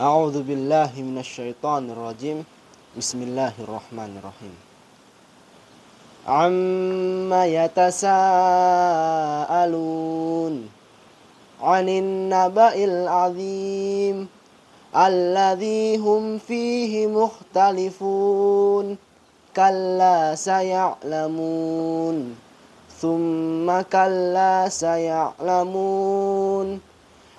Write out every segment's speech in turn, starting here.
أعوذ بالله من الشيطان الرجيم بسم الله الرحمن الرحيم عما يتساءلون عن النبأ العظيم الذي هم فيه مختلفون كلا سيعلمون ثم كلا سيعلمون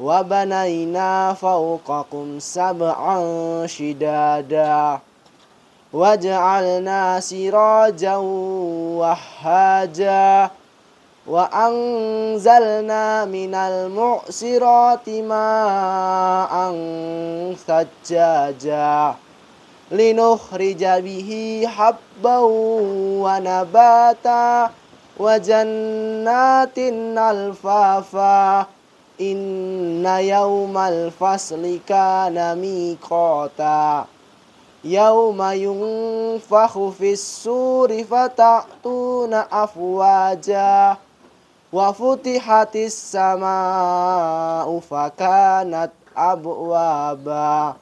وبنينا فوقكم سبعا شدادا وجعلنا سراجا وهاجا وأنزلنا من المعصرات ماء ثجاجا لنخرج به حبا ونباتا وجنات ألفافا Inna yawmal fasli kana miqata Yawma yunfakhu fis suri fata'tuna afwaja Wa futihatis sama'u fakanat abwaba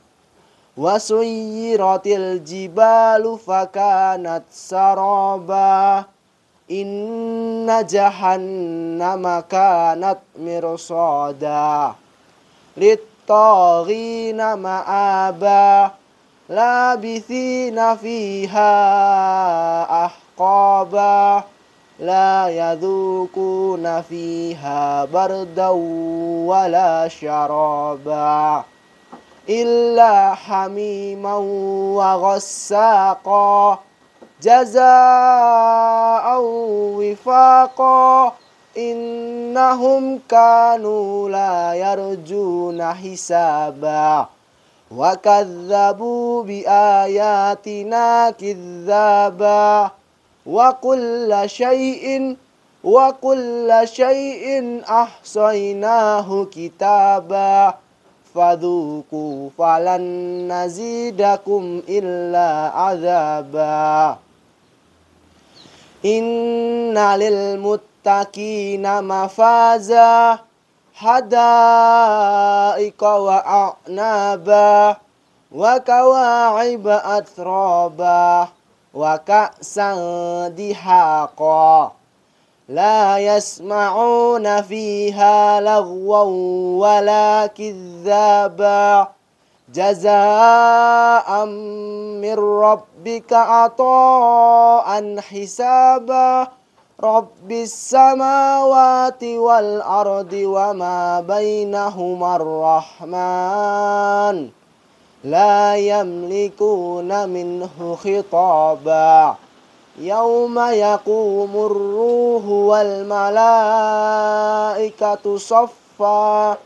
Wa suyiratil jibalu fakanat sarabah إن جهنم كانت مرصادا للطاغين مآبا لابثين فيها أحقابا لا يذوقون فيها بردا ولا شرابا إلا حميما وغساقا جزاء وفاقا إنهم كانوا لا يرجون حسابا وكذبوا بآياتنا كذابا وكل شيء وكل شيء أحصيناه كتابا فذوقوا فلن نزيدكم إلا عذابا إن للمتقين مفازا حدائق وأعنابا وكواعب أترابا وكأسا دهاقا لا يسمعون فيها لغوا ولا كذابا جزاء من ربك عطاء حسابا رب السماوات والأرض وما بينهما الرحمن لا يملكون منه خطابا يوم يقوم الروح والملائكة صفا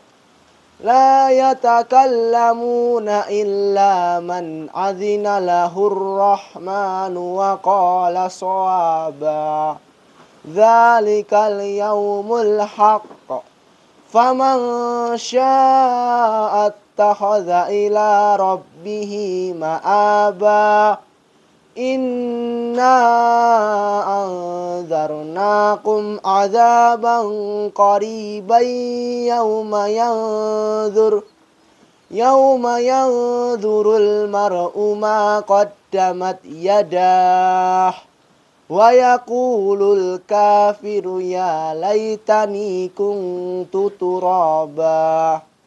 لا يتكلمون إلا من أذن له الرحمن وقال صوابا ذلك اليوم الحق فمن شاء اتخذ إلى ربه مآبا Inna anzarnakum azaban qariban yawma yanzur Yawma yanzurul mar'u ma qaddamat yadah Wa yakulul kafiru ya laytani kuntu turabah